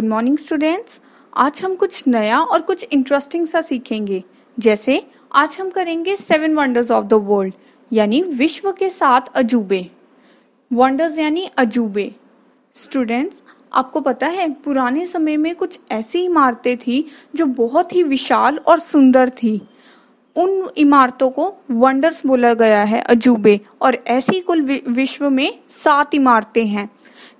good morning students आज हम कुछ नया और कुछ इंटरेस्टिंग सा सीखेंगे जैसे आज हम करेंगे seven wonders of the world यानी विश्व के सात अजूबे वंडर्स यानी अजूबे स्टूडेंट्स आपको पता है पुराने समय में कुछ ऐसी इमारतें थी जो बहुत ही विशाल और सुंदर थी उन इमारतों को वंडर्स बोला गया है अजूबे और ऐसी कुल विश्व में सात इमारतें हैं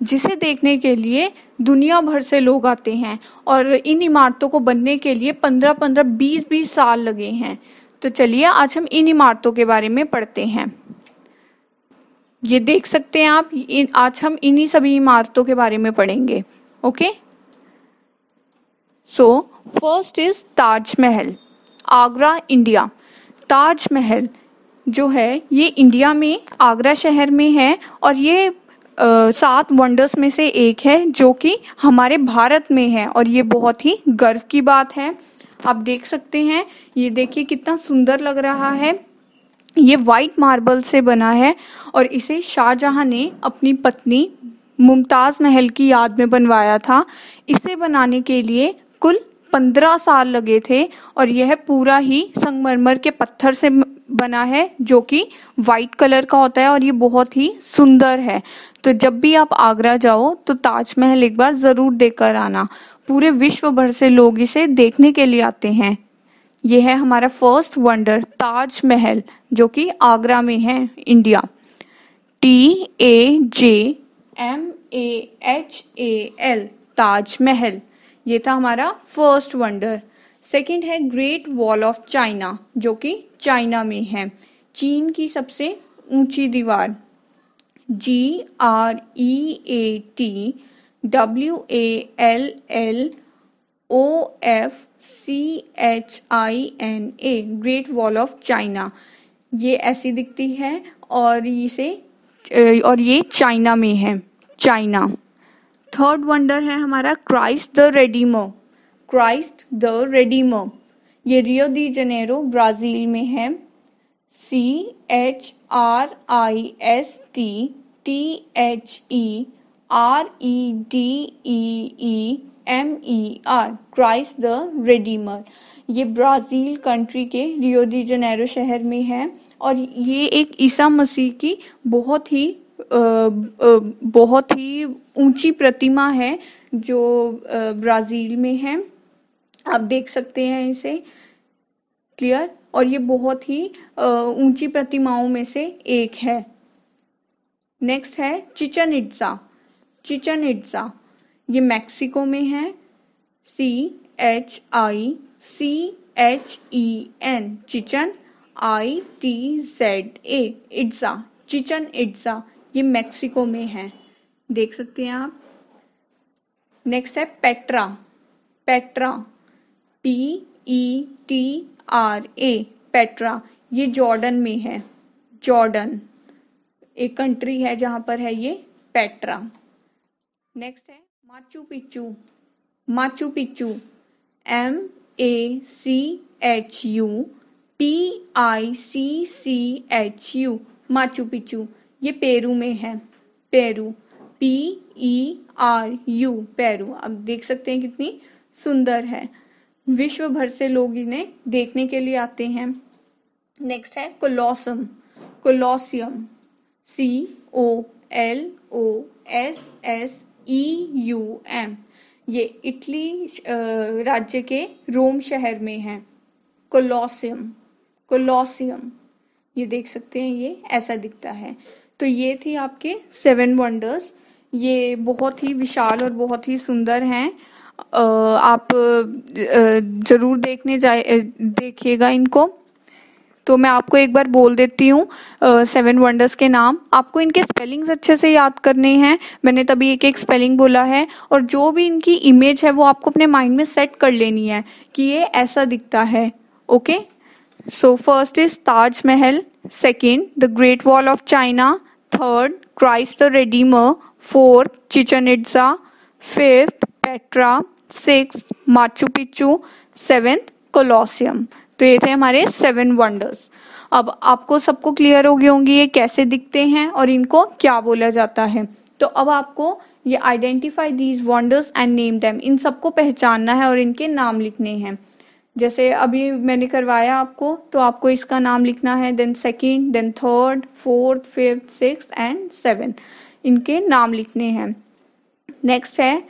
जिसे देखने के लिए दुनिया भर से लोग आते हैं और इन इमारतों को बनने के लिए पंद्रह पंद्रह बीस बीस साल लगे हैं तो चलिए आज हम इन इमारतों के बारे में पढ़ते हैं ये देख सकते हैं आप इन, आज हम इन्हीं सभी इमारतों के बारे में पढ़ेंगे okay so first is Taj Mahal Agra India Taj Mahal जो है ये इंडिया में आगरा शहर में है और ये सात वंडर्स में से एक है जो कि हमारे भारत में है और ये बहुत ही गर्व की बात है आप देख सकते हैं ये देखिए कितना सुंदर लग रहा है ये वाइट मार्बल से बना है और इसे शाहजहां ने अपनी पत्नी मुमताज़ महल की याद में बनवाया था इसे बनाने के लिए कुल पंद्रह साल लगे थे और यह पूरा ही संगमरमर के पत्थर से बना है जो कि वाइट कलर का होता है और ये बहुत ही सुंदर है तो जब भी आप आगरा जाओ तो ताजमहल एक बार ज़रूर देख कर आना पूरे विश्व भर से लोग इसे देखने के लिए आते हैं यह है हमारा फर्स्ट वंडर ताजमहल जो कि आगरा में है India T A J M A H A L Taj Mahal ये था हमारा फर्स्ट वंडर सेकंड है ग्रेट वॉल ऑफ चाइना जो कि चाइना में है चीन की सबसे ऊंची दीवार G R E A T W A L L O F C H I N A great wall of China ये ऐसी दिखती है और इसे और ये चाइना में है चाइना थर्ड वंडर है हमारा Christ the Redeemer Christ the Redeemer ये रियो दी जनेरो ब्राज़ील में है C H R I S T T H E R E D E E M E R Christ the Redeemer ये Brazil country के रियो de Janeiro शहर में है और ये एक ईसा मसीह की बहुत ही बहुत ही ऊंची प्रतिमा है जो ब्राज़ील में है आप देख सकते हैं इसे क्लियर और ये बहुत ही ऊंची प्रतिमाओं में से एक है नेक्स्ट है चिचन इट्सा चिचन इट्सा ये मैक्सिको में है C H I C H E N Chichen I T Z A Itza Chichen Itza ये मेक्सिको में है देख सकते हैं आप नेक्स्ट है Petra Petra P E T R A Petra ये जॉर्डन में है जॉर्डन एक कंट्री है जहां पर है ये पेट्रा नेक्स्ट है Machu Picchu Machu Picchu M A C H U P I C C H U Machu Picchu ये पेरू में है Peru P E R U Peru अब देख सकते हैं कितनी सुंदर है विश्व भर से लोग इन्हें देखने के लिए आते हैं नेक्स्ट है Colosseum Colosseum C O L O S S E U M ये इटली राज्य के रोम शहर में है कोलोसियम कोलोसियम ये देख सकते हैं ये ऐसा दिखता है तो ये थी आपके सेवन वंडर्स ये बहुत ही विशाल और बहुत ही सुंदर हैं आप ज़रूर देखने जाए देखिएगा इनको तो मैं आपको एक बार बोल देती हूँ सेवन वंडर्स के नाम आपको इनके स्पेलिंग्स अच्छे से याद करने हैं मैंने तभी एक एक स्पेलिंग बोला है और जो भी इनकी इमेज है वो आपको अपने माइंड में सेट कर लेनी है कि ये ऐसा दिखता है okay so first is Taj Mahal second the great wall of China third Christ the Redeemer, fourth Chichen Itza, fifth, six Machu Picchu seventh Colosseum तो ये थे हमारे सेवन वंडर्स अब आपको सबको क्लियर हो गई होंगे ये कैसे दिखते हैं और इनको क्या बोला जाता है तो अब आपको ये identify these wonders and name them इन सबको पहचानना है और इनके नाम लिखने हैं जैसे अभी मैंने करवाया आपको तो आपको इसका नाम लिखना है then second then third fourth fifth six and seven इनके नाम लिखने हैं नेक्स्ट है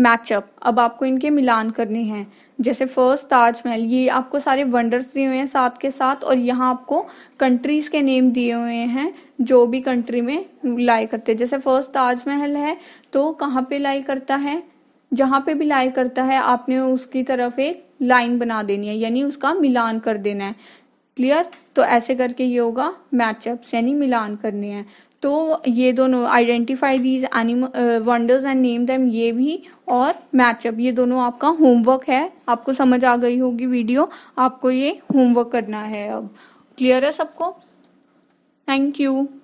मैचअप अब आपको इनके मिलान करने हैं जैसे फर्स्ट ताजमहल ये आपको सारे वंडर्स दिए हुए हैं साथ के साथ और यहाँ आपको कंट्रीज के नेम दिए हुए हैं जो भी कंट्री में लाई करते हैं जैसे फर्स्ट ताजमहल है तो कहाँ पे लाई करता है जहां पे भी लाई करता है आपने उसकी तरफ एक लाइन बना देनी है यानी उसका मिलान कर देना है क्लियर तो ऐसे करके ये होगा मैचअप्स यानी मिलान करने हैं तो ये दोनों identify these animal wonders and name them ये भी और मैचअप ये दोनों आपका होमवर्क है आपको समझ आ गई होगी वीडियो आपको ये होमवर्क करना है अब क्लियर है सबको थैंक यू